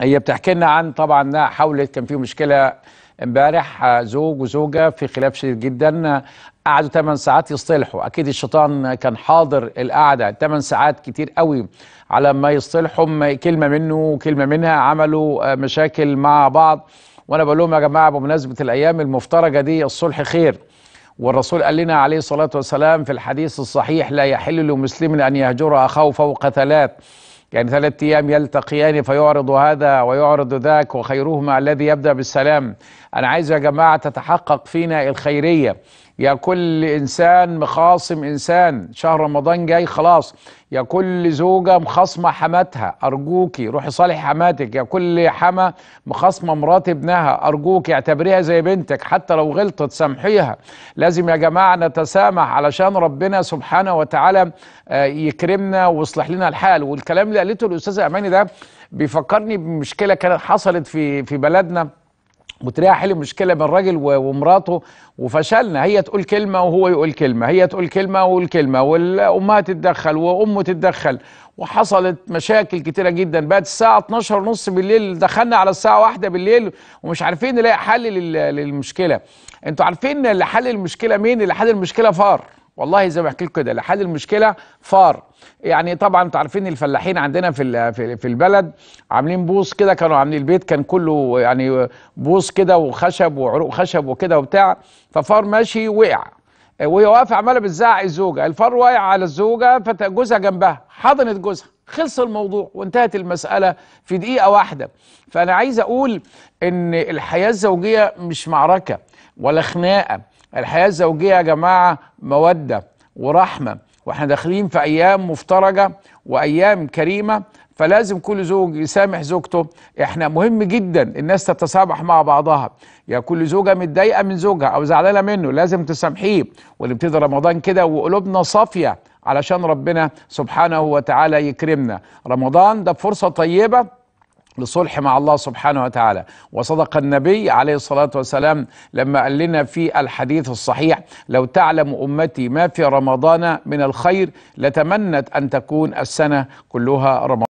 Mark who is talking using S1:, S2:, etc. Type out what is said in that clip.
S1: هي بتحكي لنا عن طبعا حاولت كان في مشكله امبارح آه، زوج وزوجه في خلاف شديد جدا آه، قعدوا 8 ساعات يصطلحوا اكيد الشيطان كان حاضر القعده 8 ساعات كتير قوي على ما يصطلحوا كلمه منه وكلمه منها عملوا آه، مشاكل مع بعض وانا بقول لهم يا جماعه بمناسبه الايام المفترجه دي الصلح خير والرسول قال لنا عليه الصلاه والسلام في الحديث الصحيح لا يحل لمسلم ان يهجر اخاه فوق ثلاث يعني ثلاثة أيام يلتقيان فيعرض هذا ويعرض ذاك وخيرهما الذي يبدأ بالسلام أنا عايز يا جماعة تتحقق فينا الخيرية يا كل انسان مخاصم انسان شهر رمضان جاي خلاص يا كل زوجه مخاصمه حماتها ارجوكي روحي صالح حماتك يا كل حما مخاصمه مرات ابنها ارجوكي اعتبريها زي بنتك حتى لو غلطت سامحيها لازم يا جماعه نتسامح علشان ربنا سبحانه وتعالى آه، يكرمنا ويصلح لنا الحال والكلام اللي قالته الأستاذ اماني ده بيفكرني بمشكله كانت حصلت في في بلدنا وتلاقيها حل مشكله بين الراجل ومراته وفشلنا هي تقول كلمه وهو يقول كلمه هي تقول كلمه ويقول كلمه والامها تتدخل وامه تتدخل وحصلت مشاكل كتيره جدا بقت الساعه 12 ونص بالليل دخلنا على الساعه واحدة بالليل ومش عارفين نلاقي حل للمشكله انتوا عارفين اللي حل المشكله مين اللي حل المشكله فار والله زي ما بحكي لكم كده لحل المشكله فار يعني طبعا انتوا عارفين الفلاحين عندنا في في البلد عاملين بوص كده كانوا عاملين البيت كان كله يعني بوص كده وخشب وعروق خشب وكده وبتاع ففار ماشي وقع وهي واقفه عماله بتزعق الزوجه الفار واقع على الزوجه فجوزها جنبها حضنت جوزها خلص الموضوع وانتهت المسألة في دقيقة واحدة فأنا عايز أقول إن الحياة الزوجية مش معركة ولا خناقة الحياه الزوجيه يا جماعه موده ورحمه واحنا داخلين في ايام مفترجه وايام كريمه فلازم كل زوج يسامح زوجته احنا مهم جدا الناس تتسامح مع بعضها يا كل زوجه متضايقه من زوجها او زعلانه منه لازم تسامحيه ونبتدي رمضان كده وقلوبنا صافيه علشان ربنا سبحانه وتعالى يكرمنا رمضان ده فرصه طيبه لصلح مع الله سبحانه وتعالى وصدق النبي عليه الصلاة والسلام لما قال لنا في الحديث الصحيح لو تعلم أمتي ما في رمضان من الخير لتمنت أن تكون السنة كلها رمضان